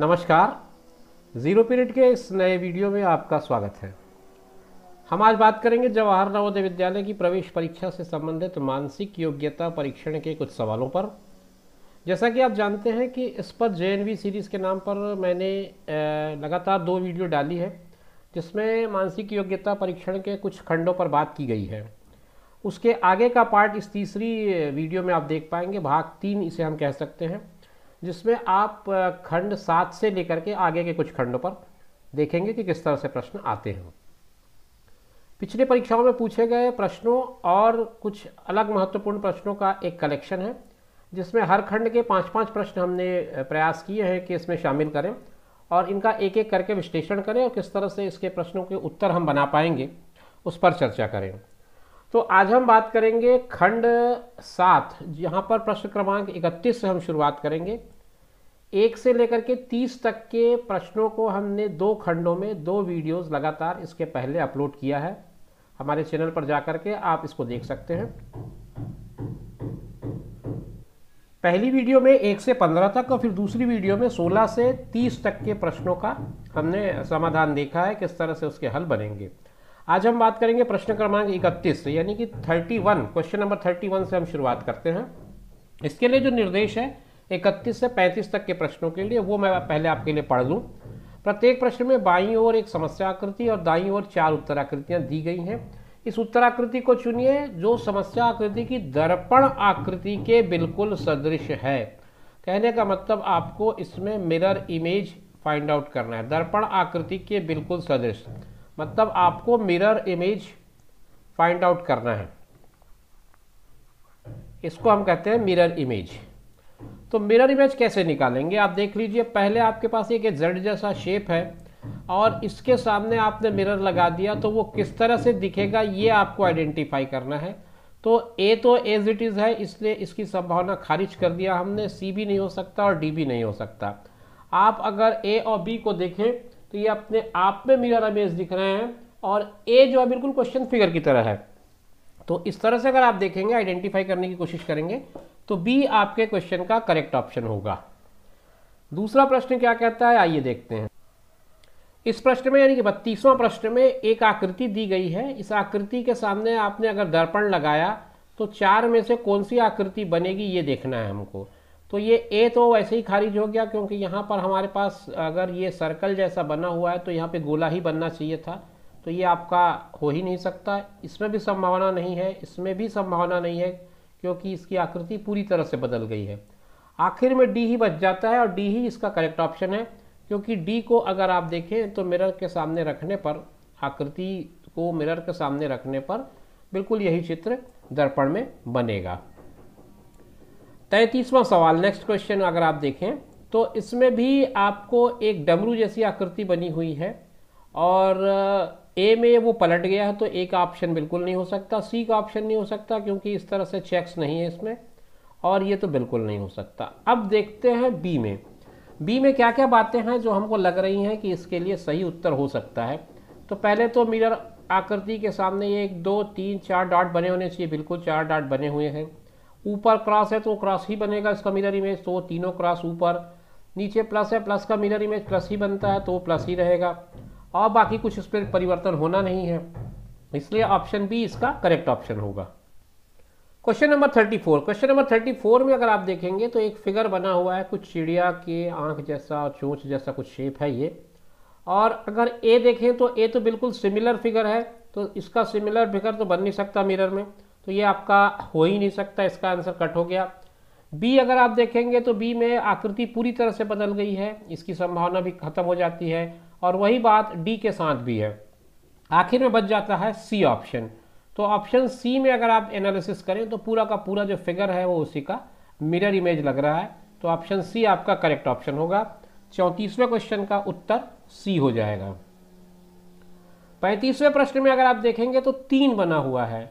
नमस्कार zero period के इस नए वीडियो में आपका स्वागत है हम आज बात करेंगे जवाहर नवोदय विद्यालय की प्रवेश परीक्षा से संबंधित मानसिक योग्यता परीक्षण के कुछ सवालों पर जैसा कि आप जानते हैं कि इस पर जे सीरीज़ के नाम पर मैंने लगातार दो वीडियो डाली है जिसमें मानसिक योग्यता परीक्षण के कुछ खंडों पर बात की गई है उसके आगे का पार्ट इस तीसरी वीडियो में आप देख पाएंगे भाग तीन इसे हम कह सकते हैं जिसमें आप खंड सात से लेकर के आगे के कुछ खंडों पर देखेंगे कि किस तरह से प्रश्न आते हैं पिछले परीक्षाओं में पूछे गए प्रश्नों और कुछ अलग महत्वपूर्ण प्रश्नों का एक कलेक्शन है जिसमें हर खंड के पांच पांच प्रश्न हमने प्रयास किए हैं कि इसमें शामिल करें और इनका एक एक करके विश्लेषण करें और किस तरह से इसके प्रश्नों के उत्तर हम बना पाएंगे उस पर चर्चा करें तो आज हम बात करेंगे खंड सात यहाँ पर प्रश्न क्रमांक इकतीस से हम शुरुआत करेंगे एक से लेकर के तीस तक के प्रश्नों को हमने दो खंडों में दो वीडियोस लगातार इसके पहले अपलोड किया है हमारे चैनल पर जा के आप इसको देख सकते हैं पहली वीडियो में एक से पंद्रह तक और फिर दूसरी वीडियो में सोलह से तीस तक के प्रश्नों का हमने समाधान देखा है किस तरह से उसके हल बनेंगे आज हम बात करेंगे प्रश्न क्रमांक इकतीस यानी कि thirty one question number thirty one से हम शुरुआत करते हैं इसके लिए जो निर्देश है इकतीस से पैंतीस तक के प्रश्नों के लिए वो मैं पहले आपके लिए पढ़ लूँ प्रत्येक प्रश्न में बाईं ओर एक समस्या आकृति और दाईं ओर चार उत्तराकृतियाँ दी गई हैं इस उत्तराकृति को चुनिए जो समस्या आकृति की दर्पण आकृति के बिल्कुल सदृश है कहने का मतलब आपको इसमें मिरर इमेज फाइंड आउट करना है दर्पण आकृति के बिल्कुल सदृश मतलब आपको मिरर इमेज फाइंड आउट करना है इसको हम कहते हैं मिरर इमेज तो मिरर इमेज कैसे निकालेंगे आप देख लीजिए पहले आपके पास एक जेड जैसा शेप है और इसके सामने आपने मिरर लगा दिया तो वो किस तरह से दिखेगा ये आपको आइडेंटिफाई करना है तो ए तो एज इट इज़ है इसलिए इसकी संभावना खारिज कर दिया हमने सी भी नहीं हो सकता और डी भी नहीं हो सकता आप अगर ए और बी को देखें तो ये अपने आप में मिरर इमेज दिख रहे हैं और ए जो है बिल्कुल क्वेश्चन फिगर की तरह है तो इस तरह से अगर आप देखेंगे आइडेंटिफाई करने की कोशिश करेंगे तो बी आपके क्वेश्चन का करेक्ट ऑप्शन होगा दूसरा प्रश्न क्या कहता है आइए देखते हैं इस प्रश्न में यानी कि बत्तीसवां प्रश्न में एक आकृति दी गई है इस आकृति के सामने आपने अगर दर्पण लगाया तो चार में से कौन सी आकृति बनेगी ये देखना है हमको तो ये ए तो वैसे ही खारिज हो गया क्योंकि यहाँ पर हमारे पास अगर ये सर्कल जैसा बना हुआ है तो यहाँ पे गोला ही बनना चाहिए था तो ये आपका हो ही नहीं सकता इसमें भी संभावना नहीं है इसमें भी संभावना नहीं है क्योंकि इसकी आकृति पूरी तरह से बदल गई है आखिर में डी ही बच जाता है और डी ही इसका करेक्ट ऑप्शन है क्योंकि डी को अगर आप देखें तो मिरर के सामने रखने पर आकृति को मिरर के सामने रखने पर बिल्कुल यही चित्र दर्पण में बनेगा तैतीसवां सवाल नेक्स्ट क्वेश्चन अगर आप देखें तो इसमें भी आपको एक डमरू जैसी आकृति बनी हुई है और ए में वो पलट गया है तो ए का ऑप्शन बिल्कुल नहीं हो सकता सी का ऑप्शन नहीं हो सकता क्योंकि इस तरह से चेक्स नहीं है इसमें और ये तो बिल्कुल नहीं हो सकता अब देखते हैं बी में बी में क्या क्या बातें हैं जो हमको लग रही हैं कि इसके लिए सही उत्तर हो सकता है तो पहले तो मिरर आकृति के सामने ये एक दो तीन चार डॉट बने होने चाहिए बिल्कुल चार डॉट बने हुए हैं ऊपर क्रॉस है तो क्रॉस ही बनेगा इसका मिरर इमेज तो तीनों क्रॉस ऊपर नीचे प्लस है प्लस का मिरर इमेज प्लस ही बनता है तो प्लस ही रहेगा और बाकी कुछ पर परिवर्तन होना नहीं है इसलिए ऑप्शन बी इसका करेक्ट ऑप्शन होगा question number thirty four question number thirty four में अगर आप देखेंगे तो एक फिगर बना हुआ है कुछ चिड़िया के आंख जैसा और चोंच जैसा कुछ शेप है ये और अगर ए देखें तो ए तो बिल्कुल सिमिलर फिगर है तो इसका सिमिलर फिगर तो बन नहीं सकता मिरर में तो ये आपका हो ही नहीं सकता इसका आंसर कट हो गया बी अगर आप देखेंगे तो बी में आकृति पूरी तरह से बदल गई है इसकी संभावना भी खत्म हो जाती है और वही बात डी के साथ भी है आखिर में बच जाता है सी ऑप्शन तो ऑप्शन सी में अगर आप एनालिसिस करें तो पूरा का पूरा जो फिगर है वो उसी का मिरर इमेज लग रहा है तो ऑप्शन सी आपका करेक्ट ऑप्शन होगा चौंतीसवें क्वेश्चन का उत्तर सी हो जाएगा पैंतीसवें प्रश्न में अगर आप देखेंगे तो तीन बना हुआ है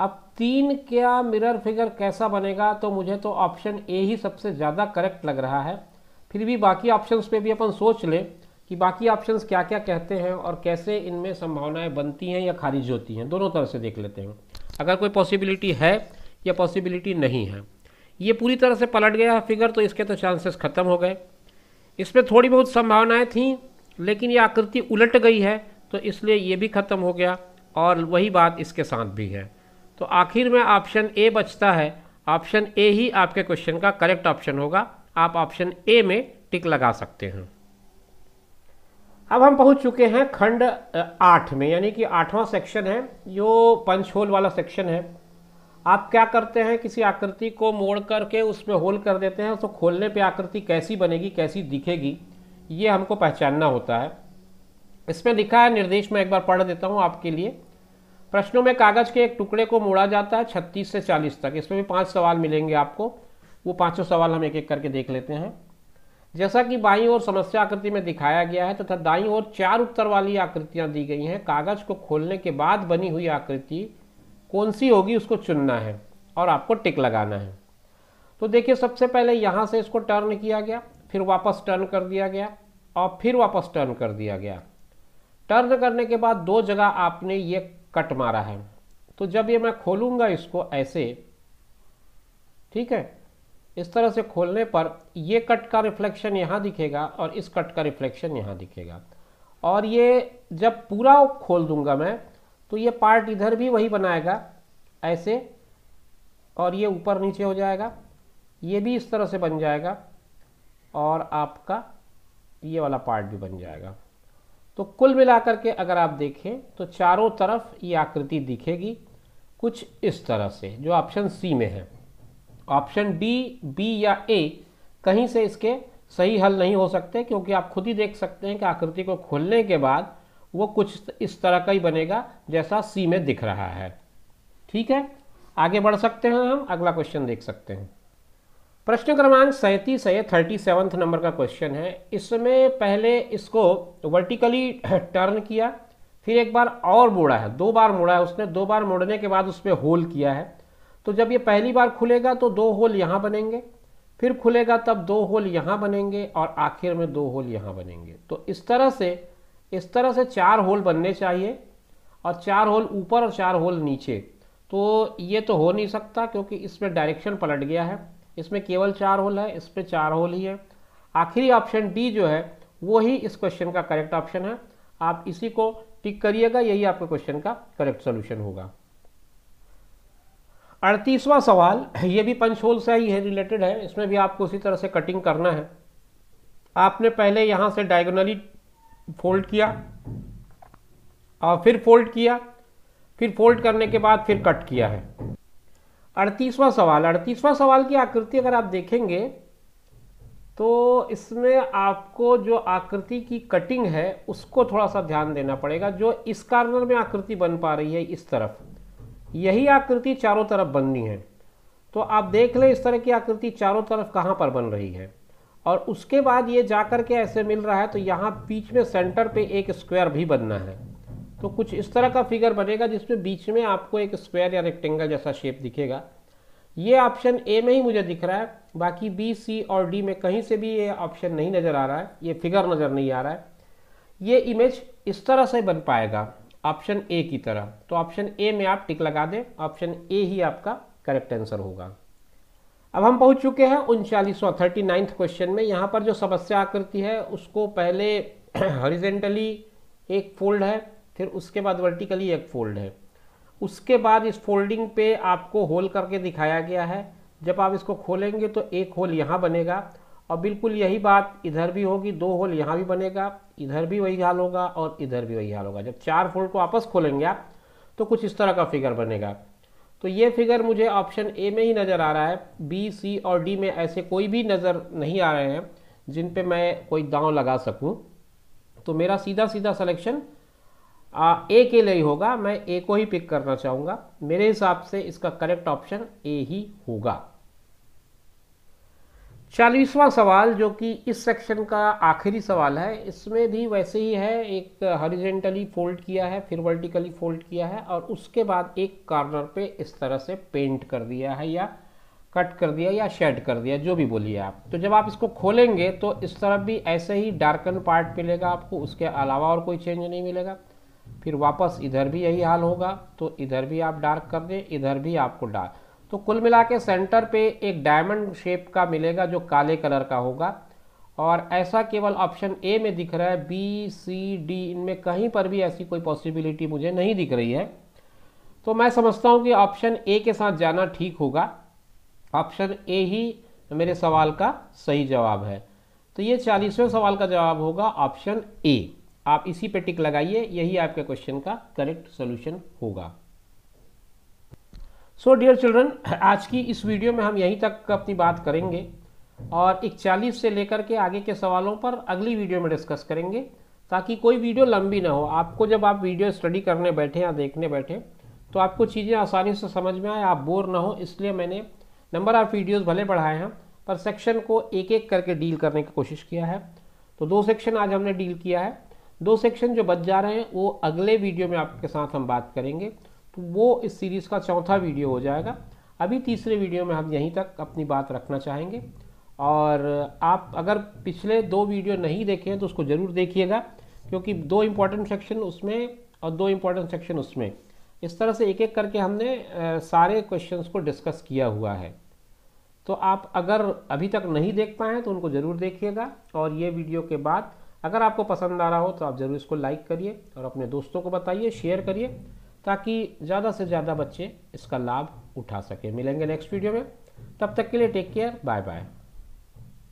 अब तीन क्या मिरर फिगर कैसा बनेगा तो मुझे तो ऑप्शन ए ही सबसे ज़्यादा करेक्ट लग रहा है फिर भी बाकी ऑप्शंस पे भी अपन सोच लें कि बाकी ऑप्शंस क्या क्या कहते हैं और कैसे इनमें संभावनाएं बनती हैं या खारिज होती हैं दोनों तरह से देख लेते हैं अगर कोई पॉसिबिलिटी है या पॉसिबिलिटी नहीं है ये पूरी तरह से पलट गया फिगर तो इसके तो चांसेस ख़त्म हो गए इसमें थोड़ी बहुत संभावनाएँ थीं लेकिन ये आकृति उलट गई है तो इसलिए ये भी ख़त्म हो गया और वही बात इसके साथ भी है तो आखिर में ऑप्शन ए बचता है ऑप्शन ए ही आपके क्वेश्चन का करेक्ट ऑप्शन होगा आप ऑप्शन ए में टिक लगा सकते हैं अब हम पहुंच चुके हैं खंड आठ में यानी कि आठवां सेक्शन है जो पंच होल वाला सेक्शन है आप क्या करते हैं किसी आकृति को मोड़ करके उसमें होल कर देते हैं उसको तो खोलने पे आकृति कैसी बनेगी कैसी दिखेगी ये हमको पहचानना होता है इसमें लिखा है निर्देश मैं एक बार पढ़ देता हूँ आपके लिए प्रश्नों में कागज़ के एक टुकड़े को मोड़ा जाता है छत्तीस से चालीस तक इसमें भी पाँच सवाल मिलेंगे आपको वो पाँचों सवाल हम एक एक करके देख लेते हैं जैसा कि बाई ओर समस्या आकृति में दिखाया गया है तथा दाई ओर चार उत्तर वाली आकृतियां दी गई हैं कागज को खोलने के बाद बनी हुई आकृति कौन सी होगी उसको चुनना है और आपको टिक लगाना है तो देखिए सबसे पहले यहाँ से इसको टर्न किया गया फिर वापस टर्न कर दिया गया और फिर वापस टर्न कर दिया गया टर्न करने के बाद दो जगह आपने ये कट मारा है तो जब ये मैं खोलूँगा इसको ऐसे ठीक है इस तरह से खोलने पर ये कट का रिफ्लेक्शन यहाँ दिखेगा और इस कट का रिफ्लेक्शन यहाँ दिखेगा और ये जब पूरा खोल दूंगा मैं तो ये पार्ट इधर भी वही बनाएगा ऐसे और ये ऊपर नीचे हो जाएगा ये भी इस तरह से बन जाएगा और आपका ये वाला पार्ट भी बन जाएगा तो कुल मिलाकर के अगर आप देखें तो चारों तरफ ये आकृति दिखेगी कुछ इस तरह से जो ऑप्शन सी में है ऑप्शन डी बी या ए कहीं से इसके सही हल नहीं हो सकते क्योंकि आप खुद ही देख सकते हैं कि आकृति को खोलने के बाद वो कुछ इस तरह का ही बनेगा जैसा सी में दिख रहा है ठीक है आगे बढ़ सकते हैं हम अगला क्वेश्चन देख सकते हैं प्रश्न क्रमांक सैंतीस है थर्टी सेवन्थ नंबर का क्वेश्चन है इसमें पहले इसको वर्टिकली टर्न किया फिर एक बार और मोड़ा है दो बार मोड़ा है उसने दो बार मोड़ने के बाद उस पर होल किया है तो जब ये पहली बार खुलेगा तो दो होल यहाँ बनेंगे फिर खुलेगा तब दो होल यहाँ बनेंगे और आखिर में दो होल यहाँ बनेंगे तो इस तरह से इस तरह से चार होल बनने चाहिए और चार होल ऊपर और चार होल नीचे तो ये तो हो नहीं सकता क्योंकि इसमें डायरेक्शन पलट गया है इसमें केवल चार होल है इसमें चार होल ही है आखिरी ऑप्शन डी जो है वो ही इस क्वेश्चन का करेक्ट ऑप्शन है आप इसी को टिक करिएगा यही आपके क्वेश्चन का करेक्ट सोल्यूशन होगा अड़तीसवां सवाल ये भी पंचोल से ही है रिलेटेड है इसमें भी आपको उसी तरह से कटिंग करना है आपने पहले यहाँ से डायगोनली फोल्ड किया और फिर फोल्ड किया फिर फोल्ड करने के बाद फिर कट किया है अड़तीसवां सवाल अड़तीसवां सवाल की आकृति अगर आप देखेंगे तो इसमें आपको जो आकृति की कटिंग है उसको थोड़ा सा ध्यान देना पड़ेगा जो इस कार्नर में आकृति बन पा रही है इस तरफ यही आकृति चारों तरफ बननी है तो आप देख लें इस तरह की आकृति चारों तरफ कहाँ पर बन रही है और उसके बाद ये जाकर के ऐसे मिल रहा है तो यहाँ बीच में सेंटर पे एक स्क्वायर भी बनना है तो कुछ इस तरह का फिगर बनेगा जिसमें बीच में आपको एक स्क्वायर या रेक्टेंगल जैसा शेप दिखेगा ये ऑप्शन ए में ही मुझे दिख रहा है बाकी बी सी और डी में कहीं से भी ये ऑप्शन नहीं नज़र आ रहा है ये फिगर नज़र नहीं आ रहा है ये इमेज इस तरह से बन पाएगा ऑप्शन ए की तरह तो ऑप्शन ए में आप टिक लगा दें ऑप्शन ए ही आपका करेक्ट आंसर होगा अब हम पहुंच चुके हैं उनचालीसवा थर्टी नाइन्थ क्वेश्चन में यहाँ पर जो समस्या आकृति है उसको पहले हॉरिजेंटली एक फोल्ड है फिर उसके बाद वर्टिकली एक फोल्ड है उसके बाद इस फोल्डिंग पे आपको होल करके दिखाया गया है जब आप इसको खोलेंगे तो एक होल यहाँ बनेगा और बिल्कुल यही बात इधर भी होगी दो होल यहाँ भी बनेगा इधर भी वही हाल होगा और इधर भी वही हाल होगा जब चार होल को आपस खोलेंगे आप तो कुछ इस तरह का फिगर बनेगा तो ये फिगर मुझे ऑप्शन ए में ही नज़र आ रहा है बी सी और डी में ऐसे कोई भी नज़र नहीं आ रहे हैं जिन पे मैं कोई दांव लगा सकूं तो मेरा सीधा सीधा सिलेक्शन ए के लिए ही होगा मैं ए को ही पिक करना चाहूँगा मेरे हिसाब से इसका करेक्ट ऑप्शन ए ही होगा चालीसवां सवाल जो कि इस सेक्शन का आखिरी सवाल है इसमें भी वैसे ही है एक हॉरिजेंटली फोल्ड किया है फिर वर्टिकली फोल्ड किया है और उसके बाद एक कॉर्नर पे इस तरह से पेंट कर दिया है या कट कर दिया या शेड कर दिया जो भी बोलिए आप तो जब आप इसको खोलेंगे तो इस तरफ भी ऐसे ही डार्कन पार्ट मिलेगा आपको उसके अलावा और कोई चेंज नहीं मिलेगा फिर वापस इधर भी यही हाल होगा तो इधर भी आप डार्क कर दें इधर भी आपको डार्क तो कुल मिला के सेंटर पे एक डायमंड शेप का मिलेगा जो काले कलर का होगा और ऐसा केवल ऑप्शन ए में दिख रहा है बी सी डी इनमें कहीं पर भी ऐसी कोई पॉसिबिलिटी मुझे नहीं दिख रही है तो मैं समझता हूँ कि ऑप्शन ए के साथ जाना ठीक होगा ऑप्शन ए ही मेरे सवाल का सही जवाब है तो ये चालीसवें सवाल का जवाब होगा ऑप्शन ए आप इसी पे टिक लगाइए यही आपके क्वेश्चन का करेक्ट सोल्यूशन होगा सो डियर चिल्ड्रन आज की इस वीडियो में हम यहीं तक अपनी बात करेंगे और इकचालीस से लेकर के आगे के सवालों पर अगली वीडियो में डिस्कस करेंगे ताकि कोई वीडियो लंबी ना हो आपको जब आप वीडियो स्टडी करने बैठें या देखने बैठें तो आपको चीज़ें आसानी से समझ में आए आप बोर ना हो इसलिए मैंने नंबर ऑफ़ वीडियोज़ भले बढ़ाए हैं पर सेक्शन को एक एक करके डील करने की कोशिश किया है तो दो सेक्शन आज हमने डील किया है दो सेक्शन जो बच जा रहे हैं वो अगले वीडियो में आपके साथ हम बात करेंगे तो वो इस सीरीज़ का चौथा वीडियो हो जाएगा अभी तीसरे वीडियो में हम यहीं तक अपनी बात रखना चाहेंगे और आप अगर पिछले दो वीडियो नहीं देखे हैं तो उसको ज़रूर देखिएगा क्योंकि दो इम्पॉर्टेंट सेक्शन उसमें और दो इम्पॉर्टेंट सेक्शन उसमें इस तरह से एक एक करके हमने सारे क्वेश्चंस को डिस्कस किया हुआ है तो आप अगर अभी तक नहीं देख पाए हैं तो उनको ज़रूर देखिएगा और ये वीडियो के बाद अगर आपको पसंद आ रहा हो तो आप ज़रूर इसको लाइक करिए और अपने दोस्तों को बताइए शेयर करिए ताकि ज़्यादा से ज़्यादा बच्चे इसका लाभ उठा सकें मिलेंगे नेक्स्ट वीडियो में तब तक के लिए टेक केयर बाय बाय